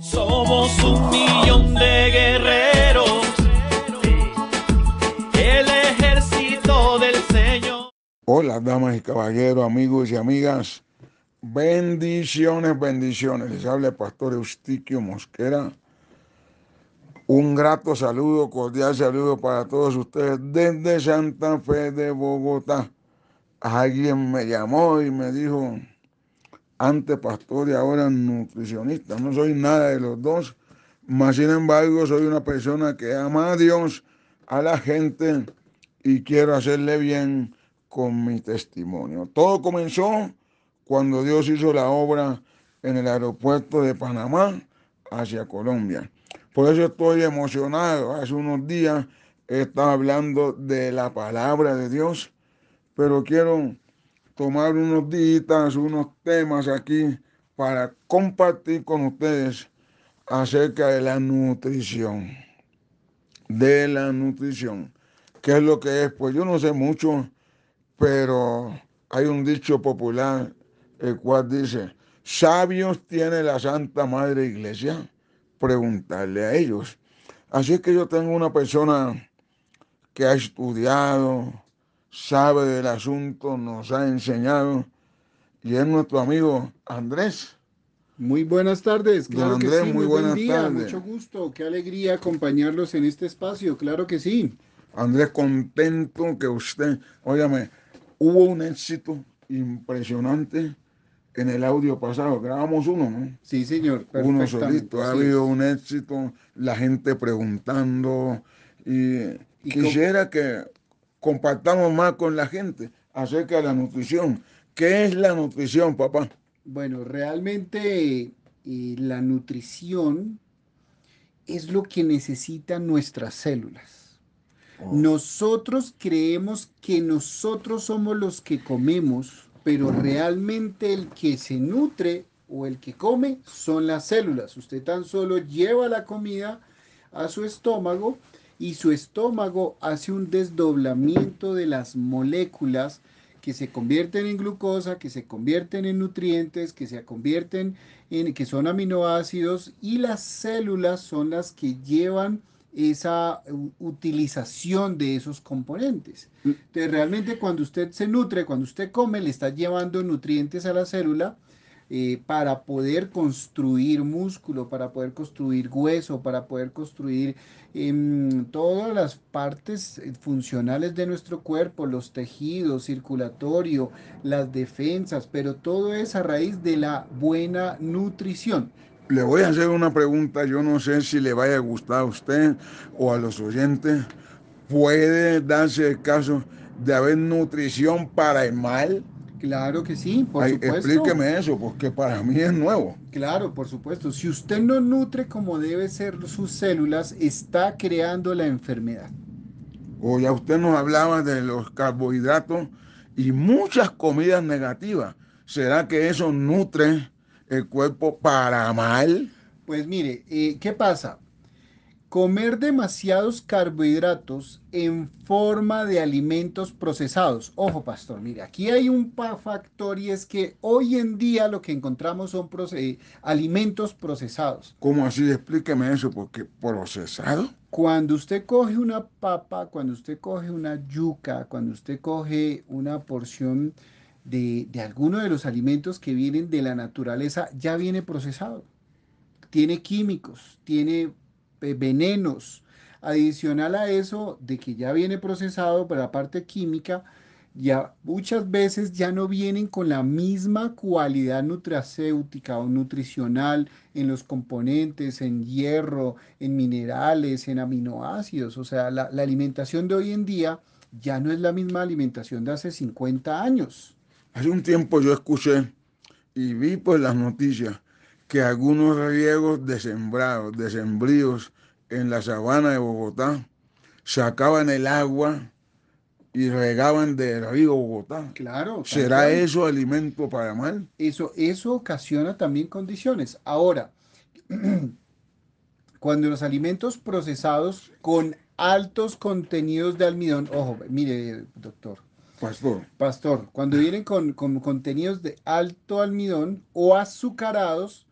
Somos un millón de guerreros, el ejército del Señor. Hola, damas y caballeros, amigos y amigas. Bendiciones, bendiciones. Les habla el pastor Eustiquio Mosquera. Un grato saludo, cordial saludo para todos ustedes desde Santa Fe de Bogotá. Alguien me llamó y me dijo, antes pastor y ahora nutricionista. No soy nada de los dos, mas sin embargo soy una persona que ama a Dios, a la gente y quiero hacerle bien con mi testimonio. Todo comenzó cuando Dios hizo la obra en el aeropuerto de Panamá hacia Colombia. Por eso estoy emocionado. Hace unos días estaba hablando de la palabra de Dios, pero quiero tomar unos días, unos temas aquí para compartir con ustedes acerca de la nutrición. De la nutrición. ¿Qué es lo que es? Pues yo no sé mucho, pero hay un dicho popular el cual dice, sabios tiene la Santa Madre Iglesia, preguntarle a ellos. Así es que yo tengo una persona que ha estudiado, sabe del asunto, nos ha enseñado y es nuestro amigo Andrés. Muy buenas tardes, claro Andrés, que muy, buenas tardes. mucho gusto, qué alegría acompañarlos en este espacio, claro que sí. Andrés, contento que usted, óyame, hubo un éxito impresionante en el audio pasado, grabamos uno, ¿no? Sí, señor. Uno solito, ha habido un éxito, la gente preguntando y, quisiera que compartamos más con la gente acerca de la nutrición. ¿Qué es la nutrición, papá? Bueno, realmente eh, la nutrición es lo que necesitan nuestras células. Oh. Nosotros creemos que nosotros somos los que comemos, pero mm. realmente el que se nutre o el que come son las células. Usted tan solo lleva la comida a su estómago y su estómago hace un desdoblamiento de las moléculas que se convierten en glucosa, que se convierten en nutrientes, que se convierten en que son aminoácidos y las células son las que llevan esa utilización de esos componentes. Mm. Entonces, realmente cuando usted se nutre, cuando usted come, le está llevando nutrientes a la célula eh, para poder construir músculo, para poder construir hueso, para poder construir em, todas las partes funcionales de nuestro cuerpo, los tejidos, circulatorio, las defensas, pero todo es a raíz de la buena nutrición. Le voy a hacer una pregunta, yo no sé si le vaya a gustar a usted o a los oyentes. ¿Puede darse el caso de haber nutrición para el mal? Claro que sí, por supuesto. Explíqueme eso, porque para mí es nuevo. Claro, por supuesto. Si usted no nutre como debe ser sus células, está creando la enfermedad. O ya usted nos hablaba de los carbohidratos y muchas comidas negativas. ¿Será que eso nutre el cuerpo para mal? Pues mire, eh, ¿qué pasa? Comer demasiados carbohidratos en forma de alimentos procesados. Ojo, pastor, mire, aquí hay un factor y es que hoy en día lo que encontramos son alimentos procesados. ¿Cómo así? Explíqueme eso, porque procesado. Cuando usted coge una papa, cuando usted coge una yuca, cuando usted coge una porción de, de alguno de los alimentos que vienen de la naturaleza, ya viene procesado. Tiene químicos, tiene eh, venenos. Adicional a eso, de que ya viene procesado por la parte química, ya muchas veces ya no vienen con la misma cualidad nutracéutica o nutricional en los componentes, en hierro, en minerales, en aminoácidos. O sea, la, alimentación de hoy en día ya no es la misma alimentación de hace 50 años. Hace un tiempo yo escuché y vi pues las noticias que algunos riegos desembrados, desembríos en la sabana de Bogotá, sacaban el agua y regaban del río Bogotá. Claro. ¿Será eso alimento para mal? Eso, eso ocasiona también condiciones. Ahora, cuando los alimentos procesados con altos contenidos de almidón, ojo, mire, doctor. Pastor. Pastor, cuando vienen con contenidos de alto almidón o azucarados,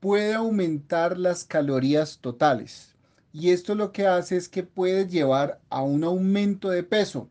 puede aumentar las calorías totales. Y esto lo que hace es que puede llevar a un aumento de peso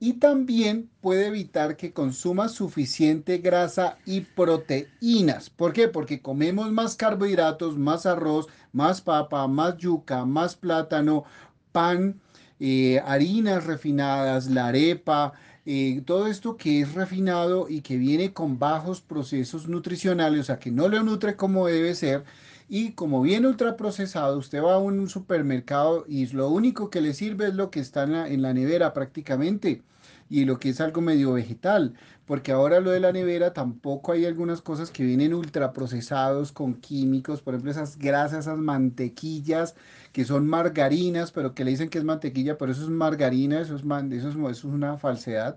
y también puede evitar que consumas suficiente grasa y proteínas. ¿Por qué? Porque comemos más carbohidratos, más arroz, más papa, más yuca, más plátano, pan, eh, harinas refinadas, la arepa, eh, todo esto que es refinado y que viene con bajos procesos nutricionales, o sea, que no lo nutre como debe ser, y como viene ultraprocesado, usted va a un supermercado y lo único que le sirve es lo que está en la nevera prácticamente y lo que es algo medio vegetal, porque ahora lo de la nevera tampoco hay algunas cosas que vienen ultraprocesados con químicos, por ejemplo esas grasas, esas mantequillas que son margarinas, pero que le dicen que es mantequilla, pero eso es margarina, eso es, eso es, una falsedad.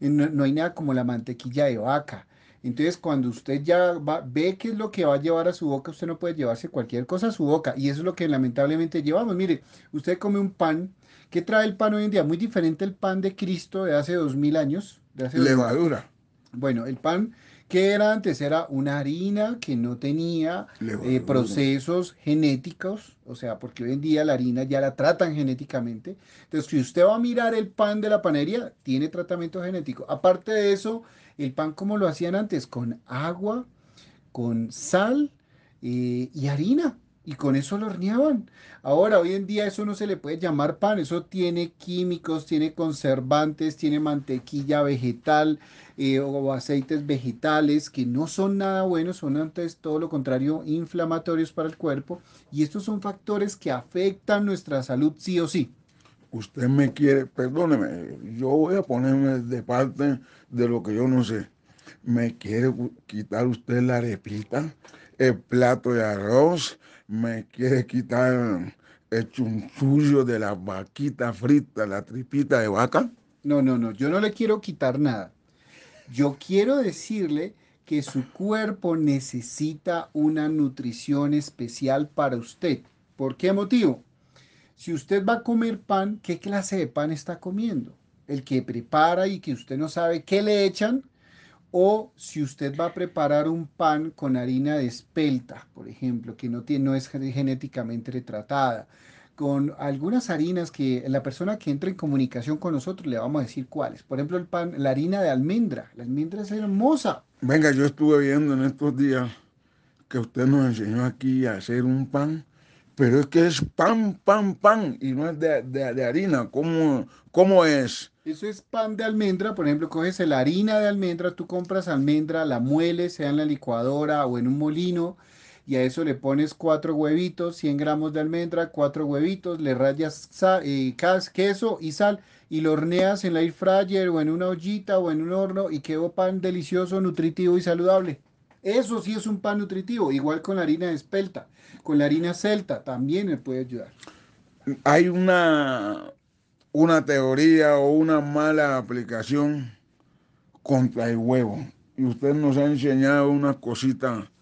Eh, no, no hay nada como la mantequilla de vaca entonces, cuando usted ya ve qué es lo que va a llevar a su boca, usted no puede llevarse cualquier cosa a su boca. Y eso es lo que lamentablemente llevamos. Mire, usted come un pan. ¿Qué trae el pan hoy en día? Muy diferente al pan de Cristo de hace dos mil años. De Levadura. Bueno, el pan que era antes era una harina que no tenía eh, procesos genéticos, o sea, porque hoy en día la harina ya la tratan genéticamente. Entonces, si usted va a mirar el pan de la panería, tiene tratamiento genético. Aparte de eso, el pan como lo hacían antes, con agua, con sal eh, y harina. Y con eso lo horneaban. Ahora, hoy en día eso no se le puede llamar pan. Eso tiene químicos, tiene conservantes, tiene mantequilla vegetal eh, o aceites vegetales que no son nada buenos, son antes todo lo contrario inflamatorios para el cuerpo. Y estos son factores que afectan nuestra salud sí o sí usted me quiere, perdóneme, yo voy a ponerme de parte de lo que yo no sé. Me quiere quitar usted la arepita, el plato de arroz, me quiere quitar el chunchullo de la vaquita frita, la tripita de vaca. No, no, no, yo no le quiero quitar nada. Yo quiero decirle que su cuerpo necesita una nutrición especial para usted. ¿Por qué motivo? Si usted va a comer pan, ¿qué clase de pan está comiendo? ¿El que prepara y que usted no sabe qué le echan? O si usted va a preparar un pan con harina de espelta, por ejemplo, que no, tiene, no es genéticamente tratada, con algunas harinas que la persona que entra en comunicación con nosotros le vamos a decir cuáles. Por ejemplo, el pan, la harina de almendra. La almendra es hermosa. Venga, yo estuve viendo en estos días que usted nos enseñó aquí a hacer un pan pero es que es pan, pan, pan y no es de, de, harina. ¿Cómo, ¿Cómo, es? Eso es pan de almendra, por ejemplo, coges la harina de almendra, tú compras almendra, la mueles, sea en la licuadora o en un molino, y a eso le pones cuatro huevitos, 100 gramos de almendra, cuatro huevitos, le rayas eh, queso y sal y lo horneas en la air fryer o en una ollita o en un horno y quedó pan delicioso, nutritivo y saludable. Eso sí es un pan nutritivo, igual con la harina de espelta, con la harina celta también me puede ayudar. Hay una, una teoría o una mala aplicación contra el huevo. Y usted nos ha enseñado una cosita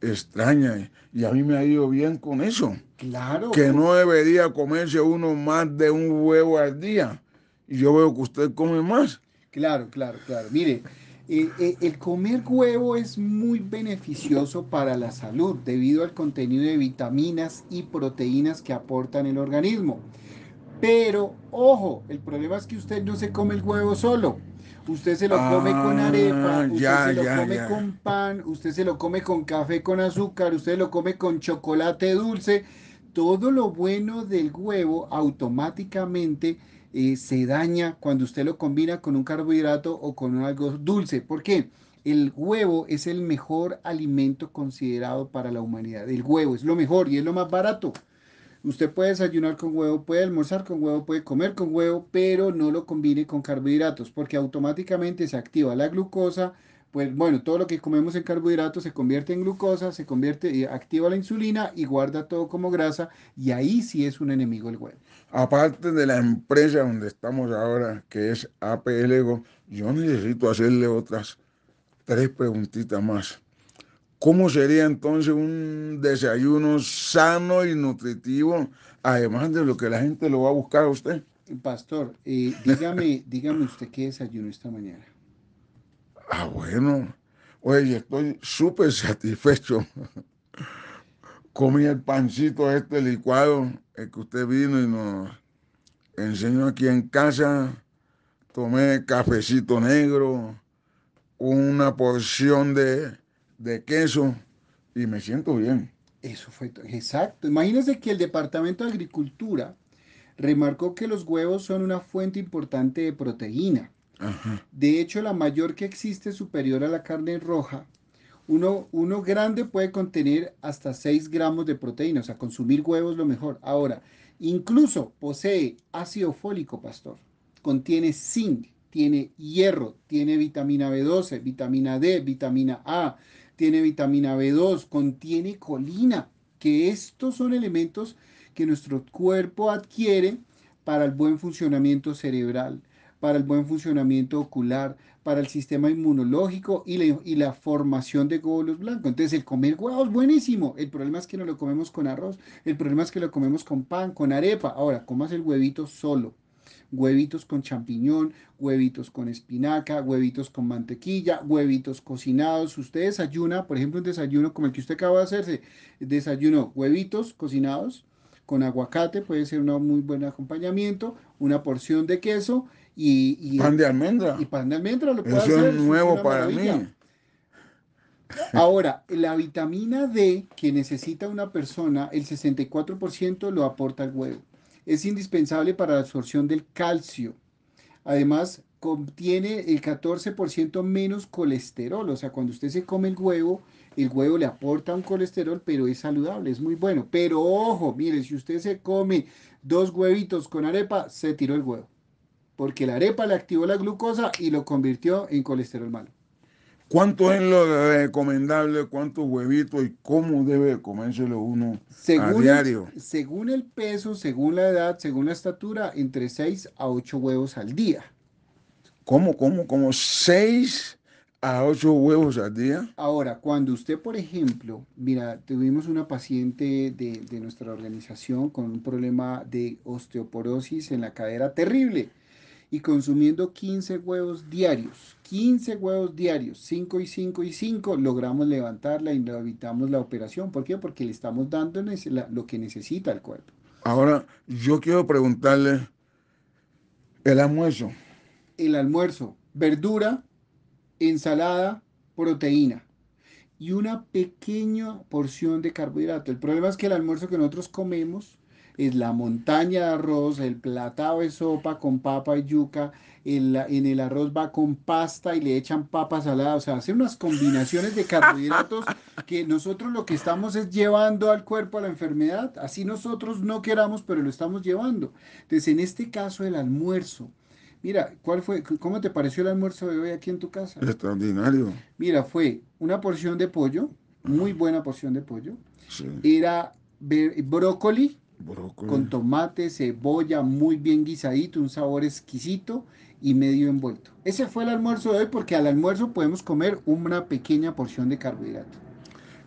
extraña y a mí me ha ido bien con eso. Claro. Que no debería comerse uno más de un huevo al día. Y yo veo que usted come más. Claro, claro, claro. Mire, eh, eh, el comer huevo es muy beneficioso para la salud debido al contenido de vitaminas y proteínas que aportan el organismo. Pero, ojo, el problema es que usted no se come el huevo solo. Usted se lo come con ah, arepa, usted se lo come con pan, usted se lo come con café con azúcar, usted lo come con chocolate dulce todo lo bueno del huevo automáticamente eh, se daña cuando usted lo combina con un carbohidrato o con algo dulce. ¿Por qué? El huevo es el mejor alimento considerado para la humanidad. El huevo es lo mejor y es lo más barato. Usted puede desayunar con huevo, puede almorzar con huevo, puede comer con huevo, pero no lo combine con carbohidratos porque automáticamente se activa la glucosa, pues bueno, todo lo que comemos en carbohidratos se convierte en glucosa, se convierte, y activa la insulina y guarda todo como grasa, y ahí sí es un enemigo el huevo. Aparte de la empresa donde estamos ahora, que es APL yo necesito hacerle otras tres preguntitas más. ¿Cómo sería entonces un desayuno sano y nutritivo, además de lo que la gente lo va a buscar a usted? Pastor, eh, dígame, dígame usted qué desayuno esta mañana. Ah, bueno. Oye, estoy súper satisfecho. Comí el pancito este licuado, el que usted vino y nos enseñó aquí en casa. Tomé cafecito negro, una porción de, queso y me siento bien. Eso fue exacto. imagínese que el Departamento de Agricultura remarcó que los huevos son una fuente importante de proteína de hecho, la mayor que existe superior a la carne roja, uno, grande puede contener hasta 6 gramos de proteína, o sea, consumir huevos lo mejor. Ahora, incluso posee ácido fólico, pastor, contiene zinc, tiene hierro, tiene vitamina B12, vitamina D, vitamina A, tiene vitamina B2, contiene colina, que estos son elementos que nuestro cuerpo adquiere para el buen funcionamiento cerebral para el buen funcionamiento ocular, para el sistema inmunológico y la, formación de glóbulos blancos. Entonces, el comer huevos, buenísimo. El problema es que no lo comemos con arroz, el problema es que lo comemos con pan, con arepa. Ahora, comas el huevito solo. Huevitos con champiñón, huevitos con espinaca, huevitos con mantequilla, huevitos cocinados. Usted desayuna, por ejemplo, un desayuno como el que usted acaba de hacerse, desayuno huevitos cocinados, con aguacate, puede ser un muy buen acompañamiento, una porción de queso y, pan de almendra. Y pan de almendra lo Eso es nuevo para mí. Ahora, la vitamina D que necesita una persona, el 64% lo aporta el huevo. Es indispensable para la absorción del calcio. Además, contiene el 14% menos colesterol. O sea, cuando usted se come el huevo, el huevo le aporta un colesterol, pero es saludable, es muy bueno. Pero ojo, mire, si usted se come dos huevitos con arepa, se tiró el huevo porque la arepa le activó la glucosa y lo convirtió en colesterol malo. ¿Cuánto es lo recomendable? ¿Cuántos huevitos y cómo debe comérselo uno según a diario? según el peso, según la edad, según la estatura, entre 6 a 8 huevos al día. ¿Cómo, cómo, cómo? ¿6 a 8 huevos al día? Ahora, cuando usted, por ejemplo, mira, tuvimos una paciente de nuestra organización con un problema de osteoporosis en la cadera terrible y consumiendo 15 huevos diarios. 15 huevos diarios, 5 y 5 y 5, logramos levantarla y evitamos la operación. ¿Por qué? Porque le estamos dando lo que necesita el cuerpo. Ahora, yo quiero preguntarle el almuerzo. El almuerzo, verdura, ensalada, proteína y una pequeña porción de carbohidrato. El problema es que el almuerzo que nosotros comemos es la montaña de arroz, el platado de sopa con papa y yuca, en, en el arroz va con pasta y le echan papa salada, o sea, hacen unas combinaciones de carbohidratos que nosotros lo que estamos es llevando al cuerpo a la enfermedad, así nosotros no queramos, pero lo estamos llevando. Entonces, en este caso, el almuerzo. Mira, ¿cuál fue? ¿Cómo te pareció el almuerzo de hoy aquí en tu casa? Extraordinario. Mira, fue una porción de pollo, muy buena porción de pollo. Era brócoli, con tomate, cebolla, muy bien guisadito, un sabor exquisito y medio envuelto. Ese fue el almuerzo de hoy porque al almuerzo podemos comer una pequeña porción de carbohidrato.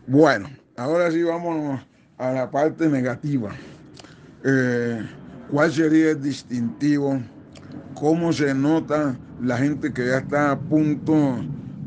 Bueno, ahora sí vamos a la parte negativa. Eh, ¿Cuál sería el distintivo? ¿Cómo se nota la gente que ya está a punto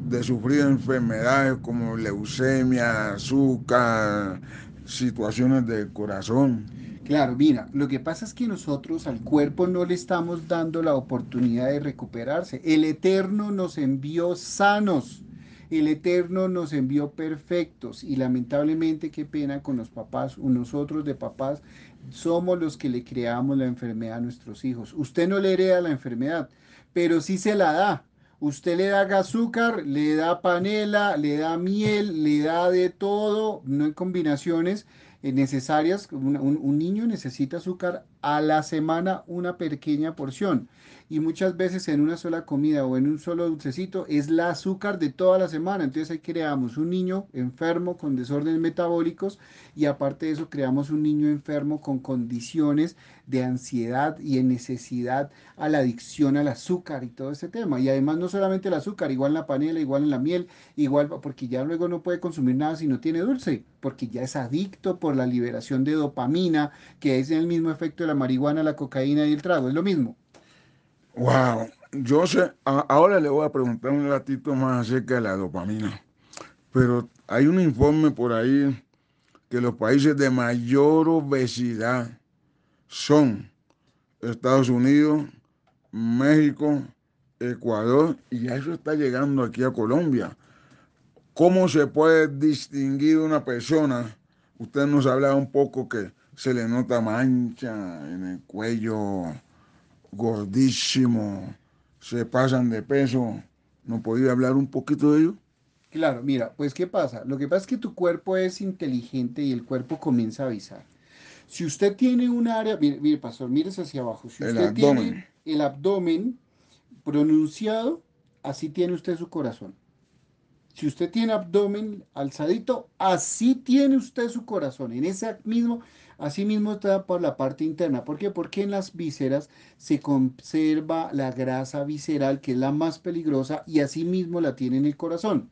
de sufrir enfermedades como leucemia, azúcar, situaciones del corazón? Claro, mira, lo que pasa es que nosotros al cuerpo no le estamos dando la oportunidad de recuperarse. El Eterno nos envió sanos, el Eterno nos envió perfectos y lamentablemente qué pena con los papás, nosotros de papás somos los que le creamos la enfermedad a nuestros hijos. Usted no le hereda la enfermedad, pero sí se la da. Usted le da azúcar, le da panela, le da miel, le da de todo, no en combinaciones eh, necesarias. Un, niño necesita azúcar a la semana una pequeña porción. Y muchas veces en una sola comida o en un solo dulcecito es la azúcar de toda la semana. Entonces ahí creamos un niño enfermo con desórdenes metabólicos y aparte de eso creamos un niño enfermo con condiciones de ansiedad y en necesidad a la adicción al azúcar y todo ese tema. Y además no solamente el azúcar, igual en la panela, igual en la miel, igual porque ya luego no puede consumir nada si no tiene dulce, porque ya es adicto por la liberación de dopamina, que es el mismo efecto la marihuana, la cocaína y el trago, es lo mismo. Wow, yo sé, ahora le voy a preguntar un ratito más acerca de la dopamina, pero hay un informe por ahí que los países de mayor obesidad son Estados Unidos, México, Ecuador, y eso está llegando aquí a Colombia. ¿Cómo se puede distinguir una persona? Usted nos hablaba un poco que se le nota mancha en el cuello, gordísimo, se pasan de peso. ¿No podía hablar un poquito de ello? Claro, mira, pues ¿qué pasa? Lo que pasa es que tu cuerpo es inteligente y el cuerpo comienza a avisar. Si usted tiene un área, mire, mire pastor, mírese hacia abajo. Si usted el tiene el abdomen pronunciado, así tiene usted su corazón. Si usted tiene abdomen alzadito, así tiene usted su corazón. En ese mismo, así mismo está por la parte interna. ¿Por qué? Porque en las vísceras se conserva la grasa visceral, que es la más peligrosa, y así mismo la tiene en el corazón.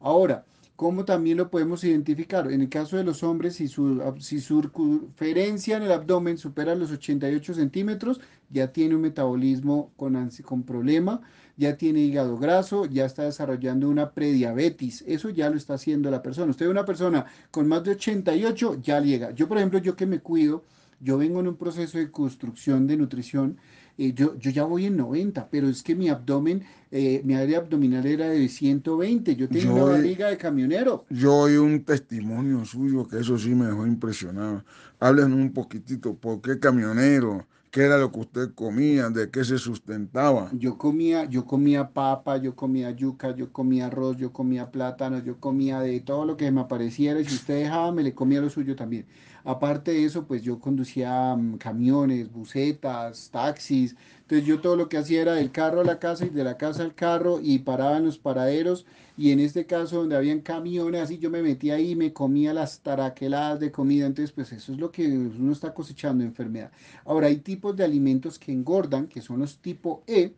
Ahora, ¿Cómo también lo podemos identificar? En el caso de los hombres, si su, circunferencia en el abdomen supera los 88 centímetros, ya tiene un metabolismo con, con problema, ya tiene hígado graso, ya está desarrollando una prediabetes. Eso ya lo está haciendo la persona. Usted es una persona con más de 88, ya llega. Yo, por ejemplo, yo que me cuido, yo vengo en un proceso de construcción de nutrición eh, yo, yo, ya voy en 90, pero es que mi abdomen, eh, mi área abdominal era de 120, yo tengo una barriga de camionero. Yo oí un testimonio suyo que eso sí me dejó impresionado. Háblenos un poquitito, ¿por qué camionero? ¿Qué era lo que usted comía? ¿De qué se sustentaba? Yo comía, yo comía papa, yo comía yuca, yo comía arroz, yo comía plátano, yo comía de todo lo que me apareciera y si usted dejaba me le comía lo suyo también. Aparte de eso, pues yo conducía mm, camiones, busetas, taxis. Entonces yo todo lo que hacía era del carro a la casa y de la casa al carro y paraba en los paraderos. Y en este caso donde habían camiones, así yo me metía ahí y me comía las taraqueladas de comida. Entonces pues eso es lo que uno está cosechando enfermedad. Ahora hay tipos de alimentos que engordan, que son los tipo E.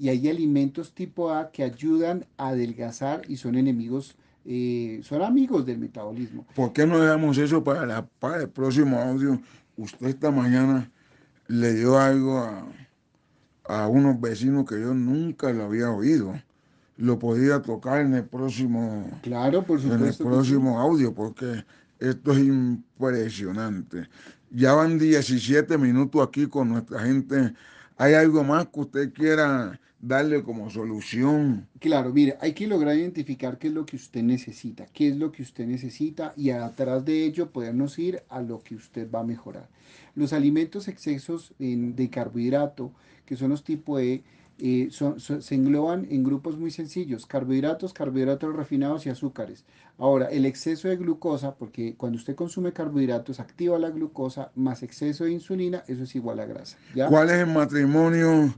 Y hay alimentos tipo A que ayudan a adelgazar y son enemigos eh, son amigos del metabolismo. ¿Por qué no dejamos eso para, el próximo audio? Usted esta mañana le dio algo a, unos vecinos que yo nunca lo había oído lo podía tocar en el próximo claro por en el próximo audio porque esto es impresionante ya van 17 minutos aquí con nuestra gente hay algo más que usted quiera darle como solución. Claro, mire, hay que lograr identificar qué es lo que usted necesita, qué es lo que usted necesita y atrás de ello podernos ir a lo que usted va a mejorar. Los alimentos excesos de carbohidrato, que son los tipo E, eh, se engloban en grupos muy sencillos, carbohidratos, carbohidratos refinados y azúcares. Ahora, el exceso de glucosa, porque cuando usted consume carbohidratos activa la glucosa, más exceso de insulina, eso es igual a grasa. ¿ya? ¿Cuál es el matrimonio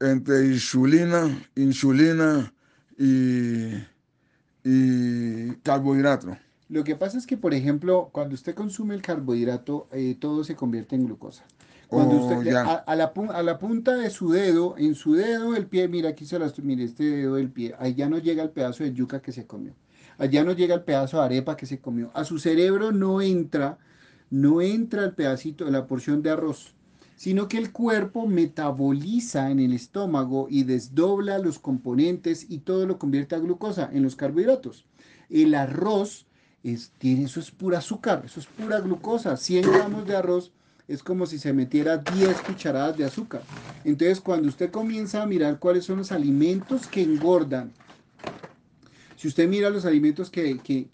entre insulina, insulina y, carbohidrato. Lo que pasa es que, por ejemplo, cuando usted consume el carbohidrato, eh, todo se convierte en glucosa. Cuando oh, usted, a, la, punta de su dedo, en su dedo del pie, mira aquí se las mire este dedo del pie, allá no llega el pedazo de yuca que se comió, allá no llega el pedazo de arepa que se comió, a su cerebro no entra, no entra el pedacito, la porción de arroz, sino que el cuerpo metaboliza en el estómago y desdobla los componentes y todo lo convierte a glucosa en los carbohidratos. El arroz tiene, eso es pura azúcar, eso es pura glucosa. 100 gramos de arroz es como si se metiera 10 cucharadas de azúcar. Entonces, cuando usted comienza a mirar cuáles son los alimentos que engordan, si usted mira los alimentos que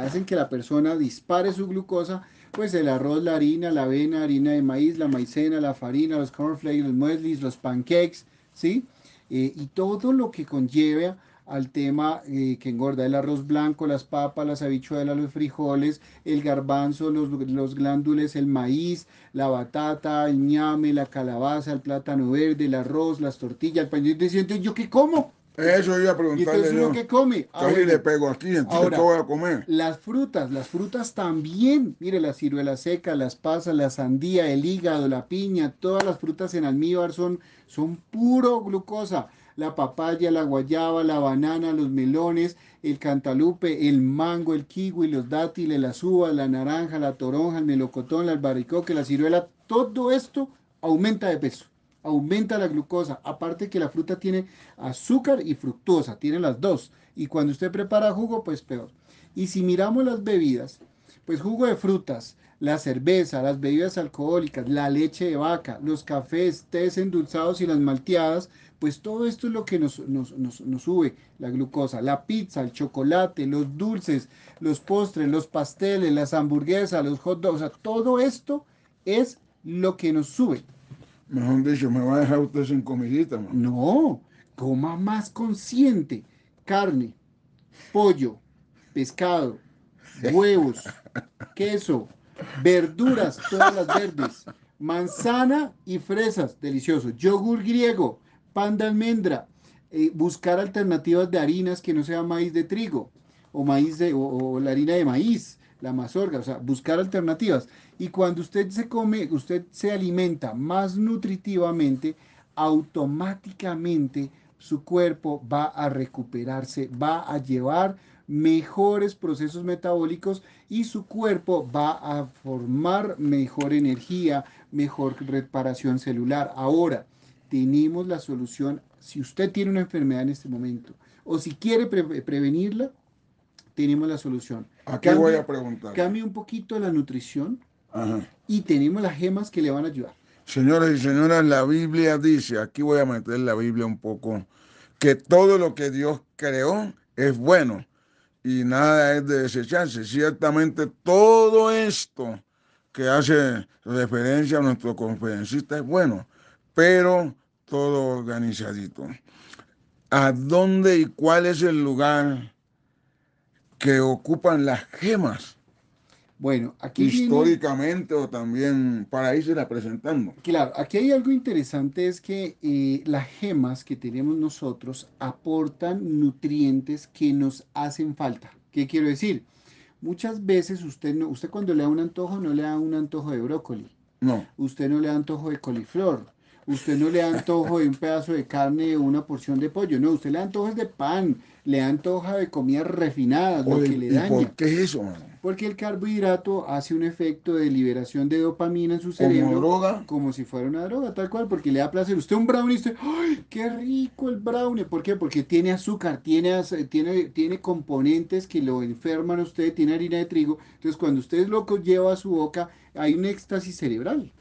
hacen que la persona dispare su glucosa, pues el arroz, la harina, la avena, harina de maíz, la maicena, la farina, los cornflakes, los mueslis, los pancakes, ¿sí? Eh, y todo lo que conlleva al tema eh, que engorda el arroz blanco, las papas, las habichuelas, los frijoles, el garbanzo, los, glándules, el maíz, la batata, el ñame, la calabaza, el plátano verde, el arroz, las tortillas, el pañuelo. siete ¿yo qué como? Eso iba a preguntarle. que come. Ah, le pego aquí, comer? Las frutas, las frutas también. Mire, la ciruela seca, las pasas, la sandía, el hígado, la piña, todas las frutas en almíbar son, son puro glucosa. La papaya, la guayaba, la banana, los melones, el cantalupe, el mango, el kiwi, los dátiles, las uvas, la naranja, la toronja, el melocotón, el albaricoque, la ciruela, todo esto aumenta de peso aumenta la glucosa. Aparte que la fruta tiene azúcar y fructosa, tiene las dos. Y cuando usted prepara jugo, pues peor. Y si miramos las bebidas, pues jugo de frutas, la cerveza, las bebidas alcohólicas, la leche de vaca, los cafés, tés endulzados y las malteadas, pues todo esto es lo que nos, nos, sube la glucosa. La pizza, el chocolate, los dulces, los postres, los pasteles, las hamburguesas, los hot dogs, todo esto es lo que nos sube Mejor dicho, me va a dejar usted sin comidita. No, coma más consciente. Carne, pollo, pescado, huevos, queso, verduras, todas las verdes, manzana y fresas, delicioso. Yogur griego, pan de almendra, eh, buscar alternativas de harinas que no sean maíz de trigo o maíz o la harina de maíz la mazorca, o sea, buscar alternativas. Y cuando usted se come, usted se alimenta más nutritivamente, automáticamente su cuerpo va a recuperarse, va a llevar mejores procesos metabólicos y su cuerpo va a formar mejor energía, mejor reparación celular. Ahora, tenemos la solución si usted tiene una enfermedad en este momento o si quiere prevenirla, tenemos la solución. Aquí voy a preguntar? Cambie un poquito la nutrición y tenemos las gemas que le van a ayudar. Señoras y señoras, la Biblia dice, aquí voy a meter la Biblia un poco, que todo lo que Dios creó es bueno y nada es de desecharse. Ciertamente todo esto que hace referencia a nuestro conferencista es bueno, pero todo organizadito. ¿A dónde y cuál es el lugar que ocupan las gemas. Bueno, aquí. Históricamente o también para irse la presentando. Claro, aquí hay algo interesante: es que eh, las gemas que tenemos nosotros aportan nutrientes que nos hacen falta. ¿Qué quiero decir? Muchas veces usted, no, usted cuando le da un antojo no le da un antojo de brócoli. No. Usted no le da antojo de coliflor usted no le da antojo de un pedazo de carne o una porción de pollo, no, usted le antoja de pan, le antoja de comidas refinadas, lo que le daña. ¿Por qué es eso, Porque el carbohidrato hace un efecto de liberación de dopamina en su cerebro. Como droga. Como si fuera una droga, tal cual, porque le da placer. Usted un brownie, usted, ¡ay, qué rico el brownie! ¿Por qué? Porque tiene azúcar, tiene, eh, tiene, tiene componentes que lo enferman a usted, tiene harina de trigo. Entonces, cuando usted lo lleva a su boca, hay un éxtasis cerebral.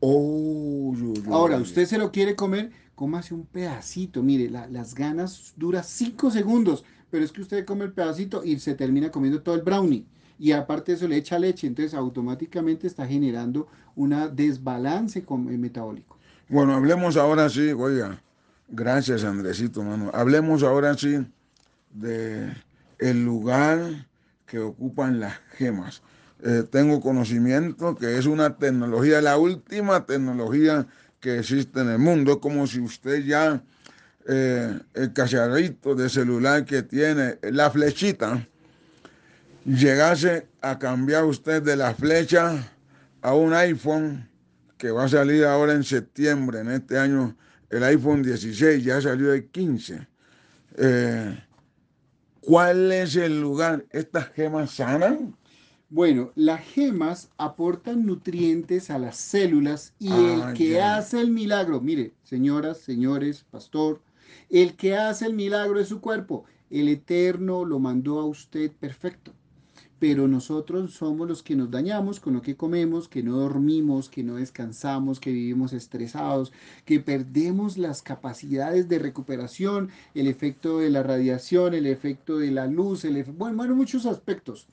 Oh, Ahora, usted se lo quiere comer, cómase un pedacito. Mire, las ganas duran cinco segundos, pero es que usted come el pedacito y se termina comiendo todo el brownie. Y aparte eso le echa leche, entonces automáticamente está generando un desbalance eh, metabólico. Bueno, hablemos ahora sí, oiga, gracias Andresito, mano. Hablemos ahora sí de el lugar que ocupan las gemas. Eh, tengo conocimiento que es una tecnología, la última tecnología que existe en el mundo. Es como si usted ya, eh, el cacharrito de celular que tiene, la flechita, llegase a cambiar usted de la flecha a un iPhone que va a salir ahora en septiembre, en este año, el iPhone 16, ya salió el 15. Eh, ¿Cuál es el lugar? ¿Estas gemas sanan? Bueno, las gemas aportan nutrientes a las células y ah, el que hace el milagro, mire, señoras, señores, pastor, el que hace el milagro es su cuerpo. El Eterno lo mandó a usted perfecto. Pero nosotros somos los que nos dañamos con lo que comemos, que no dormimos, que no descansamos, que vivimos estresados, que perdemos las capacidades de recuperación, el efecto de la radiación, el efecto de la luz, el bueno, bueno, muchos aspectos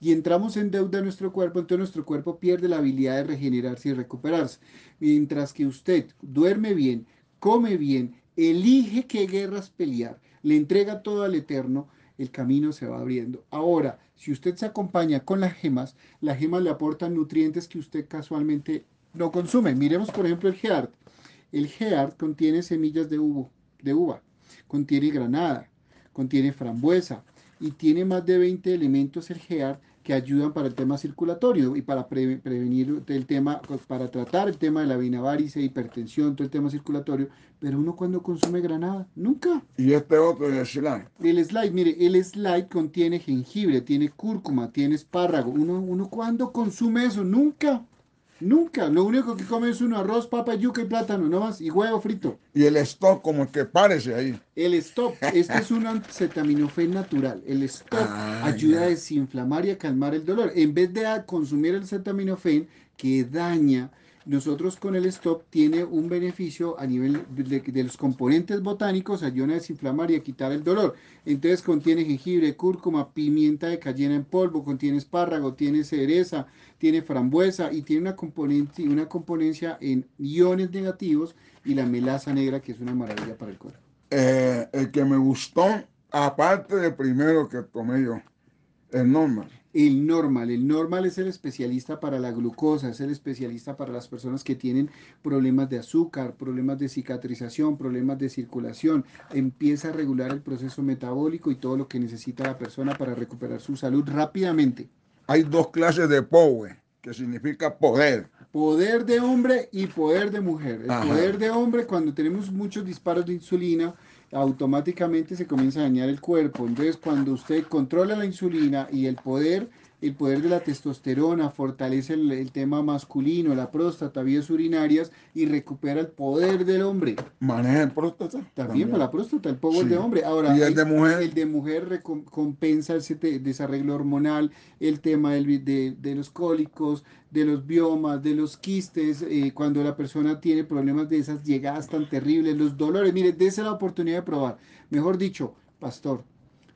y entramos en deuda a nuestro cuerpo, entonces nuestro cuerpo pierde la habilidad de regenerarse y recuperarse. Mientras que usted duerme bien, come bien, elige qué guerras pelear, le entrega todo al Eterno, el camino se va abriendo. Ahora, si usted se acompaña con las gemas, las gemas le aportan nutrientes que usted casualmente no consume. Miremos, por ejemplo, el geart. El geart contiene semillas de, de uva, contiene granada, contiene frambuesa y tiene más de 20 elementos el geart que ayudan para el tema circulatorio y para prevenir el tema, pues, para tratar el tema de la varice, hipertensión, todo el tema circulatorio. Pero uno cuando consume granada, nunca. Y este otro es el slide. El slide, mire, el slide contiene jengibre, tiene cúrcuma, tiene espárrago. Uno, uno cuando consume eso, nunca. Nunca. Lo único que come es un arroz, papa, yuca y plátano, no más, y huevo frito. Y el stop, como que parece ahí. El stop, este es un acetaminofén natural. El stop ah, ayuda a desinflamar y a calmar el dolor. En vez de consumir el acetaminofén, que daña nosotros con el stop tiene un beneficio a nivel de, los componentes botánicos, ayuda a desinflamar y a quitar el dolor. Entonces contiene jengibre, cúrcuma, pimienta de cayena en polvo, contiene espárrago, tiene cereza, tiene frambuesa y tiene una, componente, una componencia en iones negativos y la melaza negra que es una maravilla para el cuerpo. Eh, el que me gustó, aparte del primero que tomé yo, el normal el normal. El normal es el especialista para la glucosa, es el especialista para las personas que tienen problemas de azúcar, problemas de cicatrización, problemas de circulación. Empieza a regular el proceso metabólico y todo lo que necesita la persona para recuperar su salud rápidamente. Hay dos clases de power, que significa poder. Poder de hombre y poder de mujer. El poder de hombre, cuando tenemos muchos disparos de insulina, automáticamente se comienza a dañar el cuerpo. Entonces, cuando usted controla la insulina y el poder el poder de la testosterona, fortalece el, tema masculino, la próstata, vías urinarias y recupera el poder del hombre. Maneja próstata. También, pues, la próstata, el poder de hombre. Ahora, ¿Y el, de mujer. El de mujer compensa ese desarreglo hormonal, el tema de, los cólicos, de los biomas, de los quistes, eh, cuando la persona tiene problemas de esas llegadas tan terribles, los dolores. Mire, dése la oportunidad de probar. Mejor dicho, pastor,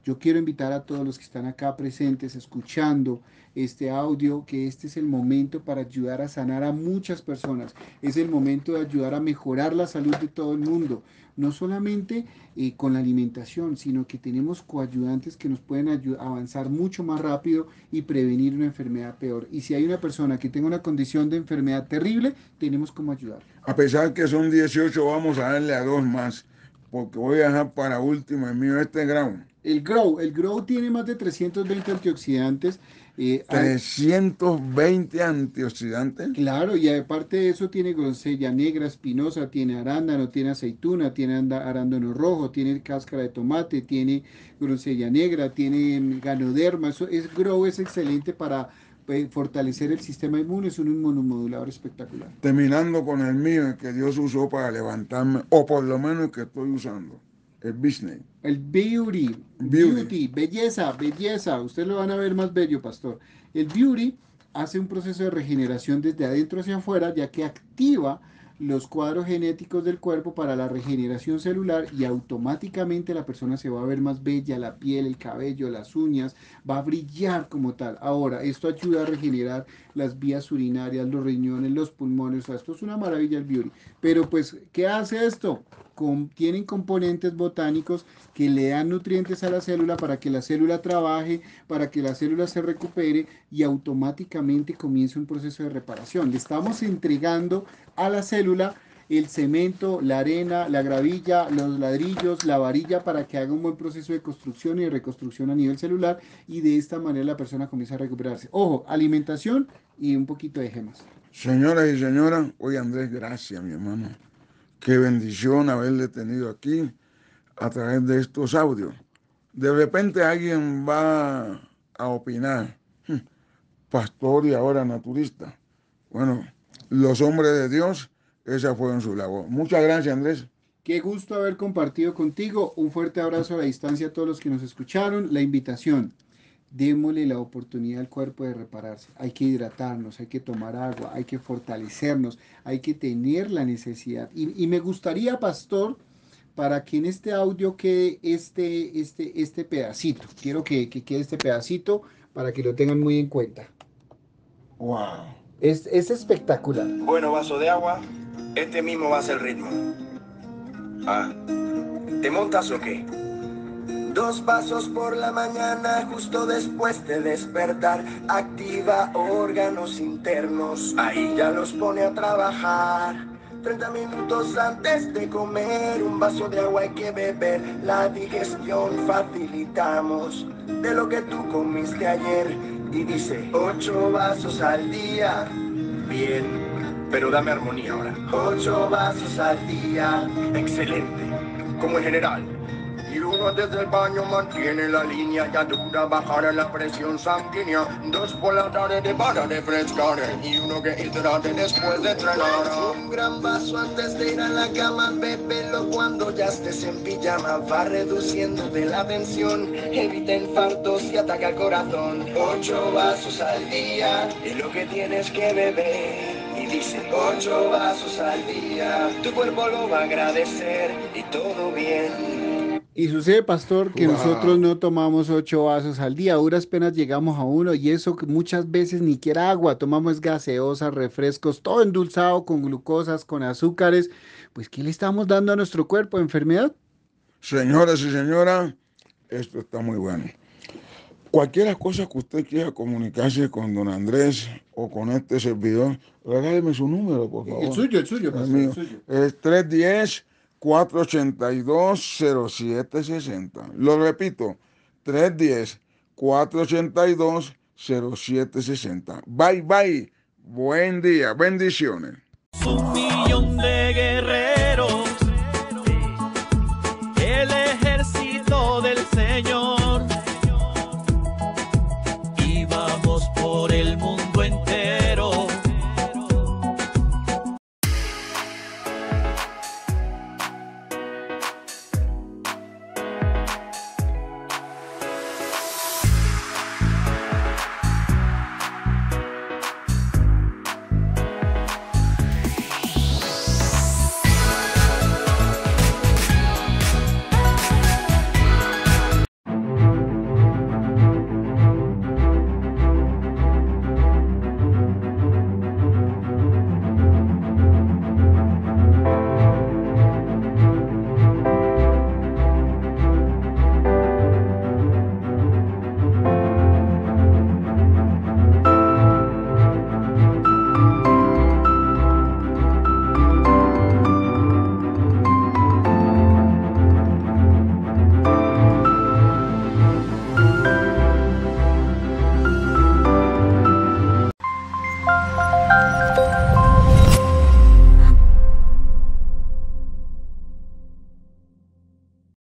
yo quiero invitar a todos los que están acá presentes escuchando este audio, que este es el momento para ayudar a sanar a muchas personas. Es el momento de ayudar a mejorar la salud de todo el mundo, no solamente eh, con la alimentación, sino que tenemos coayudantes que nos pueden avanzar mucho más rápido y prevenir una enfermedad peor. Y si hay una persona que tenga una condición de enfermedad terrible, tenemos cómo ayudar. A pesar que son 18, vamos a darle a dos más, porque voy a dejar para último el mío este gramo. El Grow, el Grow tiene más de 320 antioxidantes. Eh, 320 antioxidantes. Claro, y aparte de eso tiene grosella negra, espinosa, tiene arándano, tiene aceituna, tiene arándano rojo, tiene cáscara de tomate, tiene grosella negra, tiene ganoderma. Eso es Grow es excelente para eh, fortalecer el sistema inmune, es un inmunomodulador espectacular. Terminando con el mío, que Dios usó para levantarme, o por lo menos que estoy usando. El El beauty, beauty, Belleza, belleza. Usted lo van a ver más bello, pastor. El beauty hace un proceso de regeneración desde adentro hacia afuera, ya que activa los cuadros genéticos del cuerpo para la regeneración celular y automáticamente la persona se va a ver más bella, la piel, el cabello, las uñas, va a brillar como tal. Ahora, esto ayuda a regenerar las vías urinarias, los riñones, los pulmones, esto es una maravilla el beauty. Pero pues, ¿qué hace esto? tienen componentes botánicos que le dan nutrientes a la célula para que la célula trabaje, para que la célula se recupere y automáticamente comienza un proceso de reparación. Le estamos entregando a la célula el cemento, la arena, la gravilla, los ladrillos, la varilla para que haga un buen proceso de construcción y reconstrucción a nivel celular y de esta manera la persona comienza a recuperarse. Ojo, alimentación y un poquito de gemas. Señoras y señores, hoy Andrés, gracias mi hermano. Qué bendición haberle tenido aquí a través de estos audios. De repente alguien va a opinar, hmm, pastor y ahora naturista. Bueno, los hombres de Dios, esa fue su labor. Muchas gracias, Andrés. Qué gusto haber compartido contigo. Un fuerte abrazo a la distancia a todos los que nos escucharon. La invitación démosle la oportunidad al cuerpo de repararse. Hay que hidratarnos, hay que tomar agua, hay que fortalecernos, hay que tener la necesidad. Y, me gustaría, pastor, para que en este audio quede este, este, este pedacito. Quiero que, quede este pedacito para que lo tengan muy en cuenta. ¡Wow! Es, espectacular. Bueno, vaso de agua, este mismo va a ser el ritmo. Ah, ¿te montas o qué? Dos vasos por la mañana justo después de despertar. Activa órganos internos, ahí ya los pone a trabajar. 30 minutos antes de comer, un vaso de agua hay que beber. La digestión facilitamos de lo que tú comiste ayer. Y dice, ocho vasos al día. Bien, pero dame armonía ahora. Ocho vasos al día. Excelente, como en general desde el baño, mantiene la línea ya dura, bajar la presión sanguínea. Dos por la tarde de para refrescar y uno que hidrate después de entrenar. Un gran vaso antes de ir a la cama, bebelo cuando ya estés en pijama. Va reduciendo de la tensión, evita infartos y ataca el corazón. Ocho vasos al día es lo que tienes que beber. Y dice ocho vasos al día, tu cuerpo lo va a agradecer y todo bien y sucede, pastor, que nosotros no tomamos ocho vasos al día, ahora apenas llegamos a uno y eso muchas veces ni quiera agua, tomamos gaseosas, refrescos, todo endulzado con glucosas, con azúcares. Pues, ¿qué le estamos dando a nuestro cuerpo? ¿Enfermedad? Señoras y señoras, esto está muy bueno. Cualquier cosa que usted quiera comunicarse con don Andrés o con este servidor, regáleme su número, por favor. El suyo, el suyo, el, el 310 482 0760 Lo repito, 310-482-0760. Bye bye. Buen día. Bendiciones. Un millón de guerreros